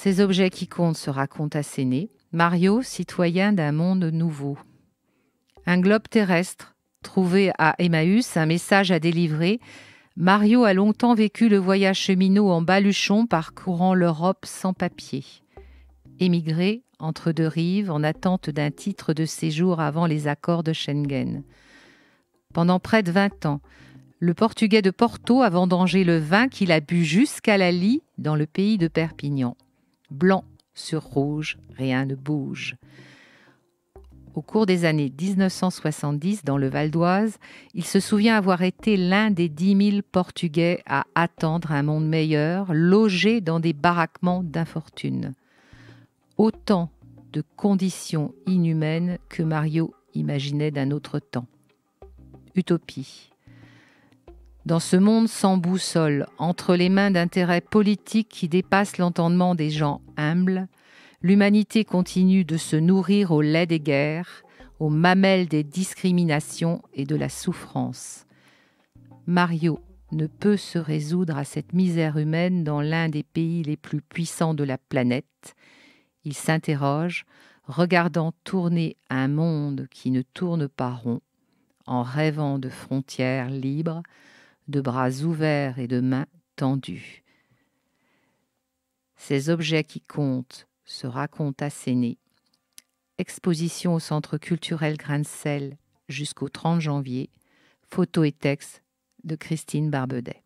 Ces objets qui comptent se racontent à Séné, Mario, citoyen d'un monde nouveau. Un globe terrestre, trouvé à Emmaüs, un message à délivrer. Mario a longtemps vécu le voyage cheminot en baluchon parcourant l'Europe sans papier. Émigré entre deux rives en attente d'un titre de séjour avant les accords de Schengen. Pendant près de 20 ans, le Portugais de Porto a vendangé le vin qu'il a bu jusqu'à la Lie dans le pays de Perpignan. Blanc sur rouge, rien ne bouge. Au cours des années 1970, dans le Val d'Oise, il se souvient avoir été l'un des dix mille Portugais à attendre un monde meilleur, logé dans des baraquements d'infortune. Autant de conditions inhumaines que Mario imaginait d'un autre temps. Utopie, dans ce monde sans boussole, entre les mains d'intérêts politiques qui dépassent l'entendement des gens humbles, l'humanité continue de se nourrir au lait des guerres, aux mamelles des discriminations et de la souffrance. Mario ne peut se résoudre à cette misère humaine dans l'un des pays les plus puissants de la planète. Il s'interroge, regardant tourner un monde qui ne tourne pas rond, en rêvant de frontières libres, de bras ouverts et de mains tendues. Ces objets qui comptent se racontent à Séné. Exposition au Centre culturel Grain jusqu'au 30 janvier. Photos et textes de Christine Barbedet.